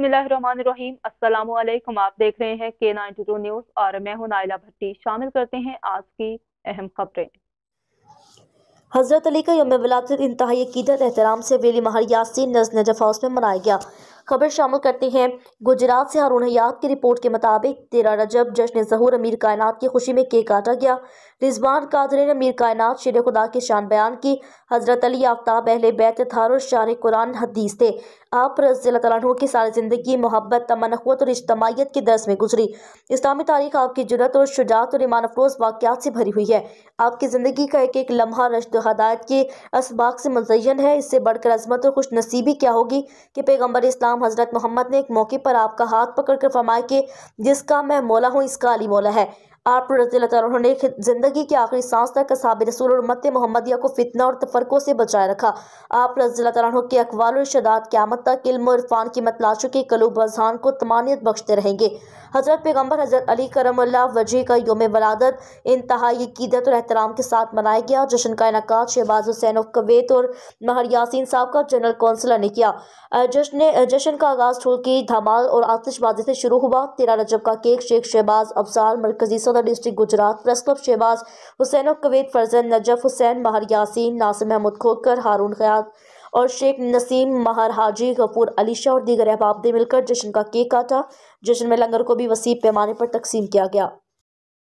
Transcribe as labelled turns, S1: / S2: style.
S1: अस्सलाम वालेकुम आप देख रहे हैं के नाइन टू न्यूज़ और मैं हूं नाइला भट्टी शामिल करते हैं आज की अहम खबरें
S2: हज़रत अली का यम वलादत इंतहाई अकीदत एहतराम से वेली महर यासीन नज नजफ हाउस में मनाया गया खबर शामिल करते हैं गुजरात से हारून हयात की रिपोर्ट के मुताबिक तेरह रजब जश्न जहूर अमीर कायनात की खुशी में केक काटा गया रिजवान कादरे ने अमीर कायनात शेर खुदा की शान बयान की हजरत अली आफ्ताब अहले बैत थार शान कुरान हदीस थे आप रजील्ला की सारी ज़िंदगी मोहब्बत तमनखवत और इज्तमाहीत की दर्ज में गुजरी इस्लामी तारीख आपकी जुरत और शुजात और ईमान अफरोज़ वाक्यात से भरी हुई है आपकी ज़िंदगी का एक एक लम्हा रश्द हदायत के इसबाक से मुजयन है इससे बढ़कर अजमत और खुश नसीबी क्या होगी कि पैगम्बर इस्लाम सलाम हज़रत मोहम्मद ने एक मौके पर आपका हाथ पकड़कर फरमाया कि जिसका मैं मौला हूँ इसका अली मौला है आप ने ज़िंदगी के आखिरी सांस तक साब रसूल और मत मोहम्मदिया को फितना और तफरकों से बचाए रखा आप रजील्ला के अकवाल और शदात क्यामत तक इल्म और इरफान की मतलाशों के कलूब अजहान को तमानियत बख्शते रहेंगे हज़रत पैगम्बर हज़रत अली करमल्ला वजी का योम वलादत इंतहादत और एहतराम के साथ मनाया गया जश्न का इनका शहबाज हुसैन ऑफ कवेत और महर यासिन साहब का जनरल कौंसलर ने किया जश्न जश्न का आगाज़ ठोल की धमाल और आतिशबाजी से शुरू हुआ तेरह रजब का केक शेख शहबाज अफजाल मरकजी सदर district Gujrat press club Shahbaz Hussain और कवेद फर्जन नजफ हुसैन बाहर यासीन नासिम अहमद खोकर हारून खयात और शेख नसीम महर हाजी गफूर अली शाह और दीगर अहबाब ने मिलकर जश्न का केक काटा जश्न में लंगर को भी वसीब पैमाने पर तकसीम किया गया